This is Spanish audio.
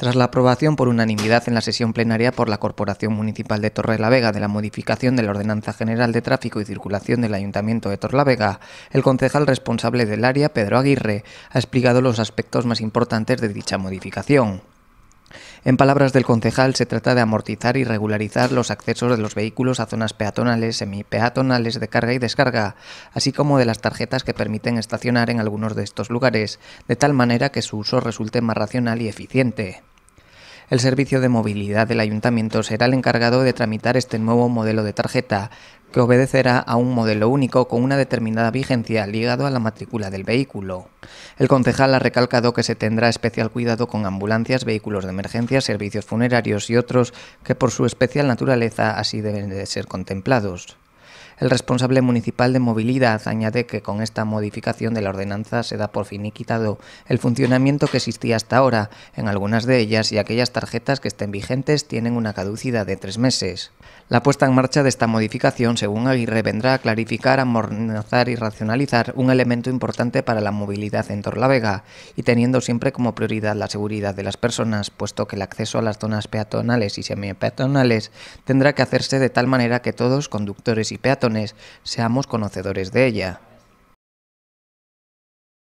Tras la aprobación por unanimidad en la sesión plenaria por la Corporación Municipal de Torrelavega de la modificación de la Ordenanza General de Tráfico y Circulación del Ayuntamiento de Torrelavega, el concejal responsable del área, Pedro Aguirre, ha explicado los aspectos más importantes de dicha modificación. En palabras del concejal, se trata de amortizar y regularizar los accesos de los vehículos a zonas peatonales, semipeatonales de carga y descarga, así como de las tarjetas que permiten estacionar en algunos de estos lugares, de tal manera que su uso resulte más racional y eficiente. El Servicio de Movilidad del Ayuntamiento será el encargado de tramitar este nuevo modelo de tarjeta, que obedecerá a un modelo único con una determinada vigencia ligado a la matrícula del vehículo. El concejal ha recalcado que se tendrá especial cuidado con ambulancias, vehículos de emergencia, servicios funerarios y otros que por su especial naturaleza así deben de ser contemplados. El responsable municipal de movilidad añade que con esta modificación de la ordenanza se da por fin quitado el funcionamiento que existía hasta ahora en algunas de ellas y aquellas tarjetas que estén vigentes tienen una caducidad de tres meses. La puesta en marcha de esta modificación, según Aguirre, vendrá a clarificar, amornizar y racionalizar un elemento importante para la movilidad en Torlavega y teniendo siempre como prioridad la seguridad de las personas, puesto que el acceso a las zonas peatonales y semipeatonales tendrá que hacerse de tal manera que todos, conductores y peatones, seamos conocedores de ella.